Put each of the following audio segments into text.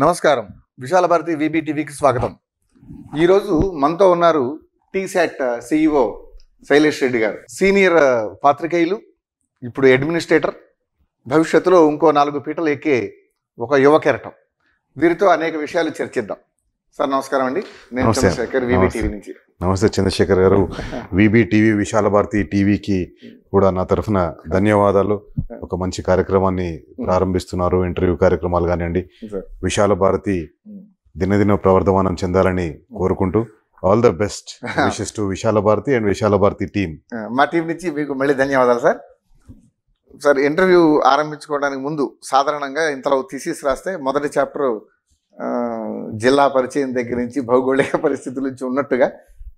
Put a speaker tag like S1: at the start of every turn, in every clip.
S1: నమస్కారం విశాల భారతి వీబీటీవీకి స్వాగతం ఈరోజు మనతో ఉన్నారు T SAT CEO e Shailesh Reddy గారు సీనియర్ పాత్రికేయులు ఇప్పుడు అడ్మినిస్ట్రేటర్ భవిష్యత్తులో ఇంకో నాలుగు పీటలు ఎక్కే ఒక యువ కెరటం వీరితో అనేక విషయాలు చర్చిద్దాం సార్ నమస్కారం అండి నేను చంద్రశేఖర్ విబి టీవీ నుంచి
S2: నమస్తే చంద్రశేఖర్ గారు విబి టీవీ విశాల భారతి టీవీకి కూడా నా తరఫున ధన్యవాదాలు ఒక మంచి కార్యక్రమాన్ని ప్రారంభిస్తున్నారు ఇంటర్వ్యూ కార్యక్రమాలు కానివ్వండి విశాల భారతి దినదిన ప్రవర్ధమానం చెందాలని కోరుకుంటూ all the best wishes to Vishala Bharati and Vishala Bharati team
S1: మా టీం నుంచి మీకు మళ్ళీ ధన్యవాదాలు సార్ సార్ ఇంటర్వ్యూ ఆరంభించుకోవడానికి ముందు సాధారణంగా ఇంతలో తీసేసి రాస్తే మొదటి చాప్టర్ జిల్లా పరిచయం దగ్గర నుంచి భౌగోళిక పరిస్థితుల నుంచి ఉన్నట్టుగా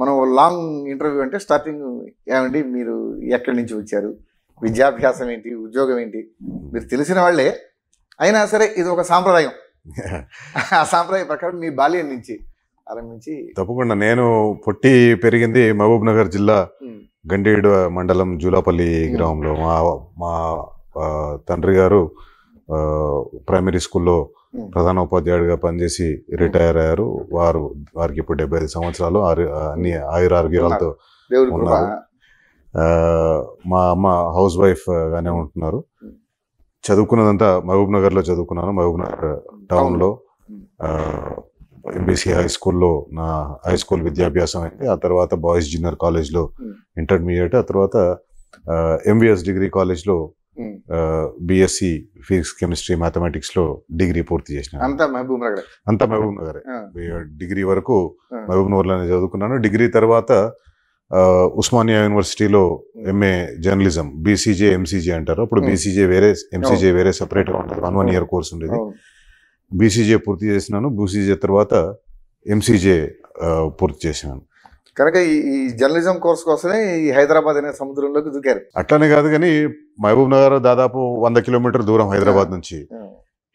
S1: మనం లాంగ్ ఇంటర్వ్యూ అంటే స్టార్టింగ్ ఏమండి మీరు ఎక్కడి నుంచి వచ్చారు విద్యాభ్యాసం ఏంటి ఉద్యోగం ఏంటి మీరు తెలిసిన వాళ్ళే అయినా సరే ఇది ఒక సాంప్రదాయం ఆ సాంప్రదాయం ప్రకారం మీ బాల్యం నుంచి ఆరంభించి
S2: తప్పకుండా నేను పొట్టి పెరిగింది మహబూబ్ నగర్ జిల్లా గండేడు మండలం జూలాపల్లి గ్రామంలో మా మా తండ్రి గారు ప్రైమరీ స్కూల్లో ప్రధాన ఉపాధ్యాయుడిగా పనిచేసి రిటైర్ అయ్యారు వారు వారికి ఇప్పుడు డెబ్బై ఐదు సంవత్సరాలు అన్ని ఆయుర ఆరోగ్యాలతో ఉన్నారు మా అమ్మ హౌస్ వైఫ్ గానే ఉంటున్నారు చదువుకున్నదంతా మహబూబ్ నగర్లో చదువుకున్నాను మహబూబ్ నగర్ టౌన్లో ఎంబీసీ హై స్కూల్లో నా హై స్కూల్ విద్యాభ్యాసం అయింది ఆ తర్వాత బాయ్స్ జూనియర్ కాలేజ్లో ఇంటర్మీడియట్ ఆ తర్వాత ఎంబీఎస్ డిగ్రీ కాలేజ్లో బిఎస్సి ఫిజిక్స్ కెమిస్ట్రీ మ్యాథమెటిక్స్ లో డిగ్రీ పూర్తి చేసిన అంతా మహబూబ్ నగర్ డిగ్రీ వరకు మహబూబ్ నగర్ లోనే చదువుకున్నాను డిగ్రీ తర్వాత ఉస్మానియా యూనివర్సిటీలో ఎంఏ జర్నలిజం బీసీజే ఎంసీజే అంటారు అప్పుడు బీసీజే వేరే ఎంసీజే వేరే సపరేట్ ఉంటారు వన్ వన్ ఇయర్ కోర్స్ ఉండేది బీసీజే పూర్తి చేసినాను బీసీజే తర్వాత ఎంసీజే పూర్తి చేసినాను
S1: కనుక ఈ జర్నలిజం కోర్స్ కోసమే ఈ హైదరాబాద్ అనే సముద్రంలోకి దూకారు
S2: అట్లనే కాదు కానీ మహబూబ్ నగర్ దాదాపు వంద కిలోమీటర్ దూరం హైదరాబాద్ నుంచి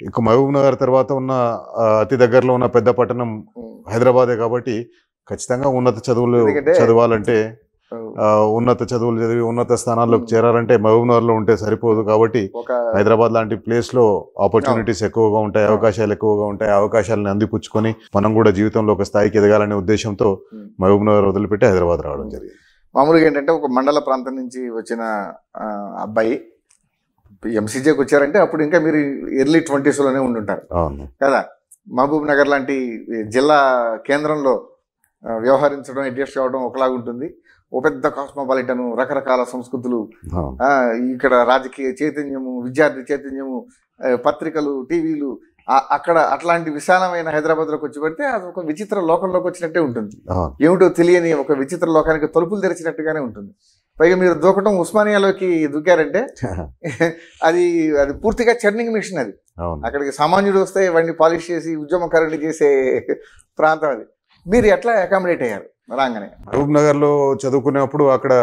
S2: ఇంకా మహబూబ్ నగర్ తర్వాత ఉన్న అతి దగ్గరలో ఉన్న పెద్ద పట్టణం హైదరాబాదే కాబట్టి ఖచ్చితంగా ఉన్నత చదువులు చదవాలంటే ఉన్నత చదువులు చదివి ఉన్నత స్థానాల్లోకి hmm. చేరాలంటే మహబూబ్నగర్లో ఉంటే సరిపోదు కాబట్టి హైదరాబాద్ లాంటి ప్లేస్లో ఆపర్చునిటీస్ ఎక్కువగా ఉంటాయి అవకాశాలు ఎక్కువగా ఉంటాయి అవకాశాలను అందిపుచ్చుకొని మనం కూడా జీవితంలో ఒక స్థాయికి ఎదగాలనే ఉద్దేశంతో hmm. మహబూబ్నగర్ వదిలిపెట్టి హైదరాబాద్ రావడం hmm.
S1: జరిగింది మామూలుగా ఏంటంటే ఒక మండల ప్రాంతం నుంచి వచ్చిన అబ్బాయి ఎంసీజేకి వచ్చారంటే అప్పుడు ఇంకా మీరు ఎర్లీ ట్వంటీస్లోనే ఉండుంటారు కదా మహబూబ్ నగర్ లాంటి జిల్లా కేంద్రంలో వ్యవహరించడం అడ్జస్ట్ కావడం ఒకలాగా ఉంటుంది ఓ పెద్ద కాస్మోపాలిటన్ రకరకాల సంస్కృతులు ఇక్కడ రాజకీయ చైతన్యము విద్యార్థి చైతన్యము పత్రికలు టీవీలు అక్కడ అట్లాంటి విశాలమైన హైదరాబాద్లోకి వచ్చి పెడితే అది ఒక విచిత్ర లోకంలోకి వచ్చినట్టే ఉంటుంది ఏమిటో తెలియని ఒక విచిత్ర లోకానికి తలుపులు తెరిచినట్టుగానే ఉంటుంది పైగా మీరు దూకటం ఉస్మానియాలోకి దూకారంటే అది అది పూర్తిగా చర్నింగ్ మిషన్ అది అక్కడికి సామాన్యుడు వస్తే వాడిని పాలిష్ చేసి ఉద్యమకారుని చేసే ప్రాంతం అది మీరు ఎట్లా అకామిడేట్ అయ్యారు రాగానే
S2: మహబూబ్ లో చదువుకునేప్పుడు అక్కడ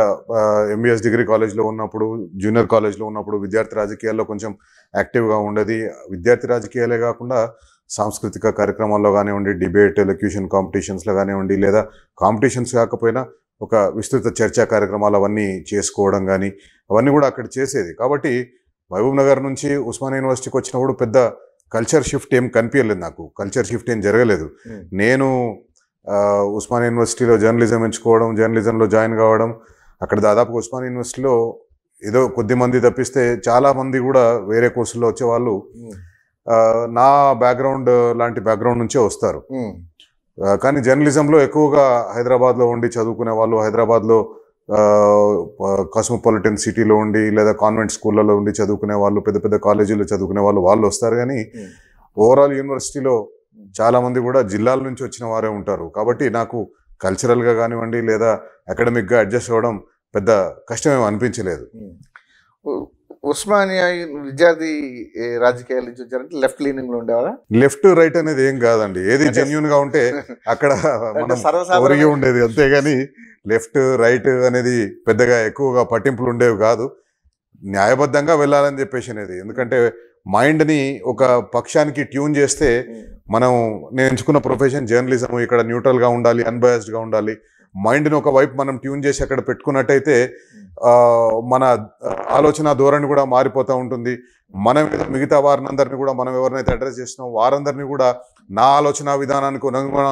S2: ఎంబీఎస్ డిగ్రీ కాలేజ్లో ఉన్నప్పుడు జూనియర్ కాలేజ్లో ఉన్నప్పుడు విద్యార్థి రాజకీయాల్లో కొంచెం యాక్టివ్గా ఉండేది విద్యార్థి రాజకీయాలే కాకుండా సాంస్కృతిక కార్యక్రమాల్లో కానివ్వండి డిబేట్ ఎలక్యూషన్ కాంపిటీషన్స్లో కానివ్వండి లేదా కాంపిటీషన్స్ కాకపోయినా ఒక విస్తృత చర్చా కార్యక్రమాలు అవన్నీ చేసుకోవడం కానీ అవన్నీ కూడా అక్కడ చేసేది కాబట్టి మహబూబ్ నగర్ నుంచి ఉస్మాన్ యూనివర్సిటీకి వచ్చినప్పుడు పెద్ద కల్చర్ షిఫ్ట్ ఏం కనిపించలేదు నాకు కల్చర్ షిఫ్ట్ ఏం జరగలేదు నేను ఉస్మాన్ యూనివర్సిటీలో జర్నలిజం ఎంచుకోవడం జర్నలిజంలో జాయిన్ కావడం అక్కడ దాదాపు ఉస్మాన్ యూనివర్సిటీలో ఏదో కొద్ది మంది తప్పిస్తే చాలామంది కూడా వేరే కోర్సుల్లో వచ్చేవాళ్ళు నా బ్యాక్గ్రౌండ్ లాంటి బ్యాక్గ్రౌండ్ నుంచే వస్తారు కానీ జర్నలిజంలో ఎక్కువగా హైదరాబాద్లో ఉండి చదువుకునే వాళ్ళు హైదరాబాద్లో కాస్మోపాలిటన్ సిటీలో ఉండి లేదా కాన్వెంట్ స్కూళ్ళలో ఉండి చదువుకునే వాళ్ళు పెద్ద పెద్ద కాలేజీలో చదువుకునే వాళ్ళు వాళ్ళు వస్తారు కానీ ఓవరాల్ యూనివర్సిటీలో చాలామంది కూడా జిల్లాల నుంచి వచ్చిన వారే ఉంటారు కాబట్టి నాకు కల్చరల్గా కానివ్వండి లేదా అకాడమిక్గా అడ్జస్ట్ అవ్వడం పెద్ద ఏమి అనిపించలేదు
S1: ఉస్మానియా విద్యార్థి రాజకీయాల నుంచి వచ్చారంటే లెఫ్ట్ లీనింగ్ లో ఉండేవారా
S2: లెఫ్ట్ రైట్ అనేది ఏం కాదండి ఏది జెన్యున్
S1: గా ఉంటే అక్కడ ఒరిగి
S2: ఉండేది అంతేగాని లెఫ్ట్ రైట్ అనేది పెద్దగా ఎక్కువగా పట్టింపులు ఉండేవి కాదు న్యాయబద్ధంగా వెళ్ళాలని చెప్పేసి అనేది ఎందుకంటే మైండ్ని ఒక పక్షానికి ట్యూన్ చేస్తే మనం నేను ఎంచుకున్న ప్రొఫెషన్ జర్నలిజం ఇక్కడ న్యూట్రల్గా ఉండాలి అన్బయాస్డ్గా ఉండాలి మైండ్ని ఒక వైపు మనం ట్యూన్ చేసి అక్కడ పెట్టుకున్నట్టయితే మన ఆలోచన ధోరణి కూడా మారిపోతూ ఉంటుంది మనం మిగతా వారినందరినీ కూడా మనం ఎవరినైతే అడ్రస్ చేస్తున్నాం వారందరినీ కూడా నా ఆలోచన విధానానికి అనుగుణ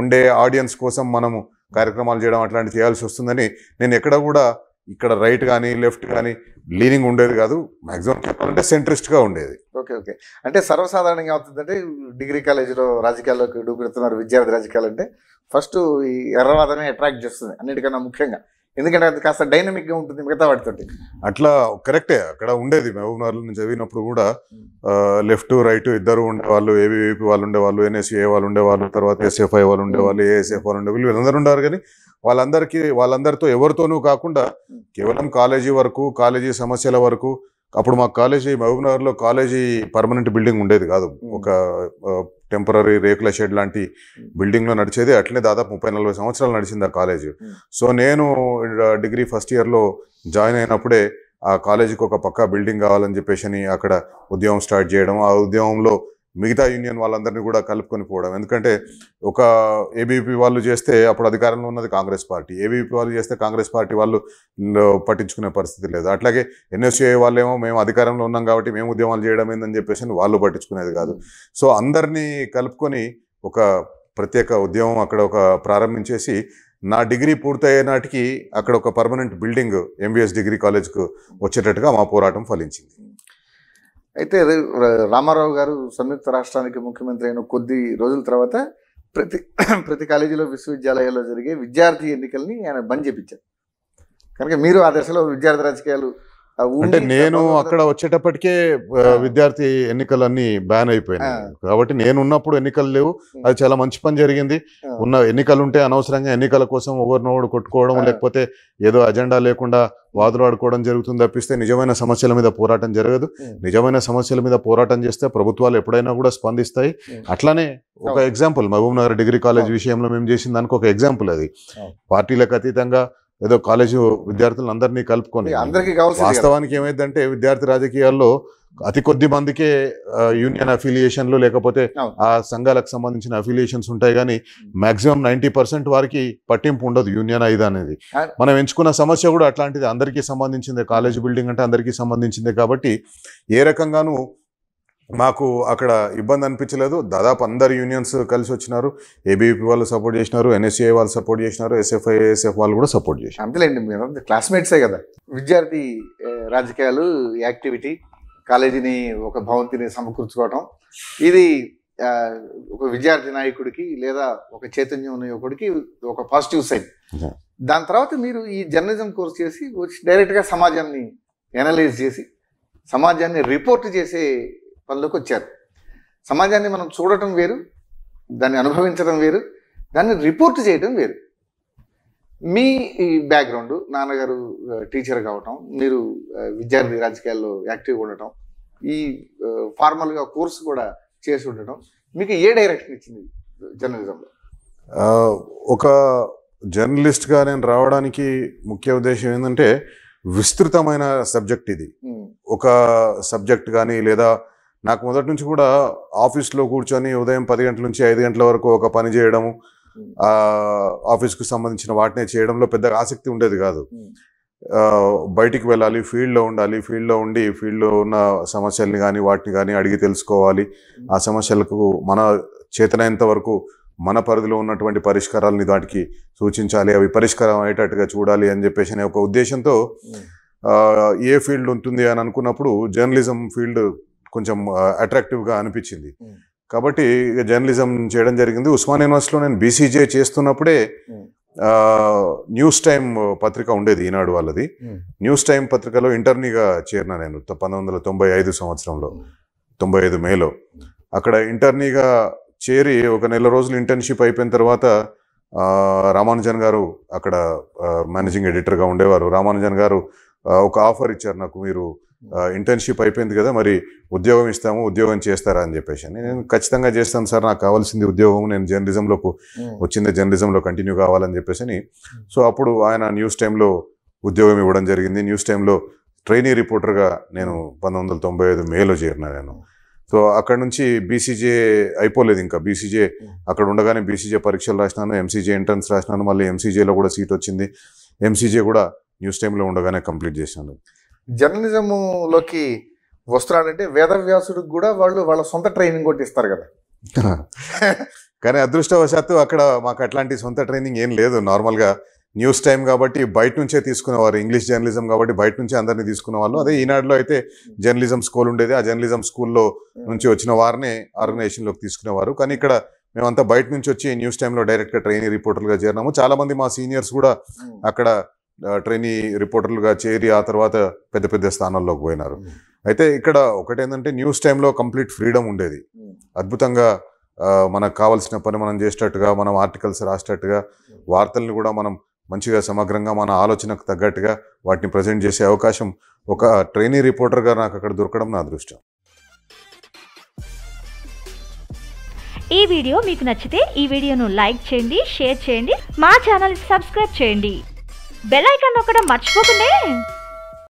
S2: ఉండే ఆడియన్స్ కోసం మనము కార్యక్రమాలు చేయడం అట్లాంటివి చేయాల్సి వస్తుందని నేను ఎక్కడ కూడా ఇక్కడ రైట్ కానీ లెఫ్ట్ కానీ లీనింగ్ ఉండేది కాదు మాక్సిమం చెప్పాలంటే సెంట్రిస్ట్గా ఉండేది
S1: ఓకే ఓకే అంటే సర్వసాధారణంగా అవుతుందంటే డిగ్రీ కాలేజీలో రాజకీయాల్లోకి డూపెడుతున్నారు విద్యార్థి రాజకీయాలు అంటే ఫస్ట్ ఈ ఎర్రవాదమే అట్రాక్ట్ చేస్తుంది అన్నిటికన్నా ముఖ్యంగా ఎందుకంటే అది కాస్త డైనమిక్గా ఉంటుంది మిగతా వాటితోటి
S2: అట్లా కరెక్టే అక్కడ ఉండేది మహబూబ్నగర్లో చదివినప్పుడు కూడా లెఫ్ట్ రైట్ ఇద్దరు ఉండేవాళ్ళు ఏబీవీపీ వాళ్ళు ఉండేవాళ్ళు ఎన్ఎస్ఏ వాళ్ళు ఉండేవాళ్ళు తర్వాత ఎస్ఎఫ్ఐ వాళ్ళు ఉండేవాళ్ళు ఏఎస్ఎఫ్ వాళ్ళు ఉండేవాళ్ళు వీళ్ళందరూ ఉండేవారు కానీ వాళ్ళందరికీ వాళ్ళందరితో ఎవరితోనూ కాకుండా కేవలం కాలేజీ వరకు కాలేజీ సమస్యల వరకు అప్పుడు మా కాలేజీ మహబూబ్నగర్లో కాలేజీ పర్మనెంట్ బిల్డింగ్ ఉండేది కాదు ఒక టెంపరీ రేకుల షెడ్ లాంటి బిల్డింగ్లో నడిచేది అట్లనే దాదాపు ముప్పై నలభై సంవత్సరాలు నడిచింది ఆ కాలేజ్ సో నేను డిగ్రీ ఫస్ట్ ఇయర్లో జాయిన్ అయినప్పుడే ఆ కాలేజీకి ఒక పక్క బిల్డింగ్ కావాలని చెప్పేసి అక్కడ ఉద్యమం స్టార్ట్ చేయడం ఆ ఉద్యమంలో మిగతా యూనియన్ వాళ్ళందరినీ కూడా కలుపుకొని పోవడం ఎందుకంటే ఒక ఏబీపీ వాళ్ళు చేస్తే అప్పుడు అధికారంలో ఉన్నది కాంగ్రెస్ పార్టీ ఏబీపీ వాళ్ళు చేస్తే కాంగ్రెస్ పార్టీ వాళ్ళు పట్టించుకునే పరిస్థితి లేదు అట్లాగే ఎన్ఎస్ఏ వాళ్ళేమో మేము అధికారంలో ఉన్నాం కాబట్టి మేము ఉద్యమాలు చేయడం ఏందని చెప్పేసి వాళ్ళు పట్టించుకునేది కాదు సో అందరినీ కలుపుకొని ఒక ప్రత్యేక ఉద్యమం అక్కడ ఒక ప్రారంభించేసి నా డిగ్రీ పూర్తయ్యే నాటికి అక్కడ ఒక పర్మనెంట్ బిల్డింగ్ ఎంబీఎస్ డిగ్రీ కాలేజ్కు వచ్చేటట్టుగా మా పోరాటం ఫలించింది
S1: అయితే రామారావు గారు సంయుక్త రాష్ట్రానికి ముఖ్యమంత్రి అయిన కొద్ది రోజుల తర్వాత ప్రతి ప్రతి కాలేజీలో విశ్వవిద్యాలయాల్లో జరిగే విద్యార్థి ఎన్నికల్ని ఆయన బంద్ చేపించారు కనుక మీరు ఆ దశలో విద్యార్థి రాజకీయాలు అంటే నేను అక్కడ
S2: వచ్చేటప్పటికే విద్యార్థి ఎన్నికలన్నీ బ్యాన్ అయిపోయినాయి కాబట్టి నేను ఉన్నప్పుడు ఎన్నికలు లేవు అది చాలా మంచి పని జరిగింది ఉన్న ఎన్నికలు ఉంటే అనవసరంగా ఎన్నికల కోసం ఒకరినొకడు కొట్టుకోవడం లేకపోతే ఏదో అజెండా లేకుండా వాదులు ఆడుకోవడం జరుగుతుంది తప్పిస్తే నిజమైన సమస్యల మీద పోరాటం జరగదు నిజమైన సమస్యల మీద పోరాటం చేస్తే ప్రభుత్వాలు ఎప్పుడైనా కూడా స్పందిస్తాయి అట్లానే ఒక example Mahabubnagar degree college విషయంలో మేము చేసిన దానికి ఒక ఎగ్జాంపుల్ అది పార్టీలకు అతీతంగా ఏదో కాలేజీ విద్యార్థులను అందరినీ కలుపుకొని అందరికీ కావాల్సి వాస్తవానికి ఏమైందంటే విద్యార్థి రాజకీయాల్లో అతి కొద్ది మందికే యూనియన్ అఫిలియేషన్లు లేకపోతే ఆ సంఘాలకు సంబంధించిన అఫిలియేషన్స్ ఉంటాయి కానీ మాక్సిమం నైంటీ పర్సెంట్ వారికి పట్టింపు ఉండదు యూనియన్ ఐదు అనేది మనం ఎంచుకున్న సమస్య కూడా అట్లాంటిది అందరికీ సంబంధించింది కాలేజ్ బిల్డింగ్ అంటే అందరికీ సంబంధించిందే కాబట్టి ఏ రకంగానూ మాకు అక్కడ ఇబ్బంది అనిపించలేదు దాదాపు అందరు యూనియన్స్ కలిసి వచ్చినారు ఏబీపీ వాళ్ళు సపోర్ట్ చేసినారు ఎన్ఎస్ఏ వాళ్ళు సపోర్ట్ చేసినారు ఎస్ఎఫ్ఐ ఎస్ఎఫ్ వాళ్ళు కూడా సపోర్ట్
S1: చేసినారు అంతేలేండి మీరు క్లాస్మేట్సే కదా విద్యార్థి రాజకీయాలు యాక్టివిటీ కాలేజీని ఒక భవంతిని సమకూర్చుకోవటం ఇది ఒక విద్యార్థి నాయకుడికి లేదా ఒక చైతన్యం యువకుడికి ఒక పాజిటివ్ సైన్ దాని తర్వాత మీరు ఈ జర్నలిజం కోర్స్ చేసి డైరెక్ట్గా సమాజాన్ని ఎనలైజ్ చేసి సమాజాన్ని రిపోర్ట్ చేసే పనిలోకి వచ్చారు సమాజాన్ని మనం చూడటం వేరు దాన్ని అనుభవించడం వేరు దాన్ని రిపోర్ట్ చేయడం వేరు మీ బ్యాక్గ్రౌండ్ నాన్నగారు టీచర్ కావటం మీరు విద్యార్థి రాజకీయాల్లో యాక్టివ్గా ఉండటం ఈ ఫార్మల్గా కోర్సు కూడా చేసి ఉండటం మీకు ఏ డైరెక్షన్ ఇచ్చింది జర్నలిజంలో
S2: ఒక జర్నలిస్ట్గా నేను రావడానికి ముఖ్య ఉద్దేశం ఏంటంటే విస్తృతమైన సబ్జెక్ట్ ఇది ఒక సబ్జెక్ట్ కానీ లేదా నాకు మొదటి నుంచి కూడా ఆఫీస్లో కూర్చొని ఉదయం పది గంటల నుంచి ఐదు గంటల వరకు ఒక పని చేయడము ఆఫీస్కి సంబంధించిన వాటినే చేయడంలో పెద్దగా ఆసక్తి ఉండేది కాదు బయటికి వెళ్ళాలి ఫీల్డ్లో ఉండాలి ఫీల్డ్లో ఉండి ఫీల్డ్లో ఉన్న సమస్యల్ని కానీ వాటిని కానీ అడిగి తెలుసుకోవాలి ఆ సమస్యలకు మన చేతనైనంత వరకు మన పరిధిలో ఉన్నటువంటి పరిష్కారాలని దాటికి సూచించాలి అవి పరిష్కారం అయ్యేటట్టుగా చూడాలి అని చెప్పేసి అనే ఒక ఉద్దేశంతో ఏ ఫీల్డ్ ఉంటుంది అని అనుకున్నప్పుడు జర్నలిజం ఫీల్డ్ కొంచెం అట్రాక్టివ్గా అనిపించింది కాబట్టి జర్నలిజం చేయడం జరిగింది ఉస్మాన్ యూనివర్సిటీలో నేను బీసీజే చేస్తున్నప్పుడే న్యూస్ టైం పత్రిక ఉండేది ఈనాడు వాళ్ళది న్యూస్ టైం పత్రికలో ఇంటర్నీగా చేరిన నేను పంతొమ్మిది వందల తొంభై ఐదు సంవత్సరంలో తొంభై ఐదు మేలో అక్కడ ఇంటర్నీగా చేరి ఒక నెల రోజులు ఇంటర్న్షిప్ అయిపోయిన తర్వాత రామానుజన్ గారు అక్కడ మేనేజింగ్ ఎడిటర్గా ఉండేవారు రామానుజన్ గారు ఒక ఆఫర్ ఇచ్చారు నాకు మీరు ఇంటర్న్షిప్ అయిపోయింది కదా మరి ఉద్యోగం ఇస్తాము ఉద్యోగం చేస్తారా అని చెప్పేసి నేను ఖచ్చితంగా చేస్తాను సార్ నాకు కావాల్సింది ఉద్యోగం నేను జర్నలిజంలోకి వచ్చింది జర్నలిజంలో కంటిన్యూ కావాలని చెప్పేసి సో అప్పుడు ఆయన న్యూస్ టైంలో ఉద్యోగం ఇవ్వడం జరిగింది న్యూస్ టైంలో ట్రైనీ రిపోర్టర్గా నేను పంతొమ్మిది వందల తొంభై ఐదు మేలో చేరిన నేను సో అక్కడ నుంచి బీసీజే అయిపోలేదు ఇంకా బీసీజే అక్కడ ఉండగానే బీసీజే పరీక్షలు రాసినాను ఎంసీజే ఎంట్రన్స్ రాసినాను మళ్ళీ ఎంసీజేలో కూడా సీట్ వచ్చింది ఎంసీజే కూడా న్యూస్ టైంలో ఉండగానే కంప్లీట్ చేశాను
S1: జర్నలిజంలోకి వస్తున్నాడంటే వేదవ్యాసుడికి కూడా వాళ్ళు వాళ్ళ సొంత ట్రైనింగ్ కొట్టి ఇస్తారు కదా
S2: కానీ అదృష్టవశాత్తు అక్కడ మాకు అట్లాంటి సొంత ట్రైనింగ్ ఏం లేదు నార్మల్గా న్యూస్ టైం కాబట్టి బయట నుంచే తీసుకునేవారు ఇంగ్లీష్ జర్నలిజం కాబట్టి బయట నుంచే అందరినీ తీసుకునే వాళ్ళు అదే ఈనాడులో అయితే జర్నలిజం స్కూల్ ఉండేది ఆ జర్నలిజం స్కూల్లో నుంచి వచ్చిన వారిని ఆర్గనైజేషన్లోకి తీసుకునేవారు కానీ ఇక్కడ మేమంతా బయట నుంచి వచ్చి న్యూస్ టైంలో డైరెక్ట్గా ట్రైనింగ్ రిపోర్టర్గా చేరినాము చాలామంది మా సీనియర్స్ కూడా hmm. అక్కడ ట్రైనీ రిపోర్టర్లుగా చేరి ఆ తర్వాత పెద్ద పెద్ద స్థానాల్లోకి పోయినారు అయితే ఇక్కడ ఒకటేందంటే న్యూస్ టైంలో కంప్లీట్ ఫ్రీడమ్ ఉండేది అద్భుతంగా మనకు కావాల్సిన పని మనం చేసేటట్టుగా మనం ఆర్టికల్స్ రాసేటట్టుగా వార్తల్ని కూడా మనం మంచిగా సమగ్రంగా మన ఆలోచనకు తగ్గట్టుగా వాటిని ప్రజెంట్ చేసే అవకాశం ఒక ట్రైనీ రిపోర్టర్గా నాకు అక్కడ దొరకడం నా అదృష్టం
S1: ఈ వీడియో మీకు నచ్చితే ఈ వీడియోను లైక్ చేయండి షేర్ చేయండి మా ఛానల్ సబ్స్క్రైబ్ చేయండి బెల్ ఐకాన్ నొక్కడం మర్చిపోకుండా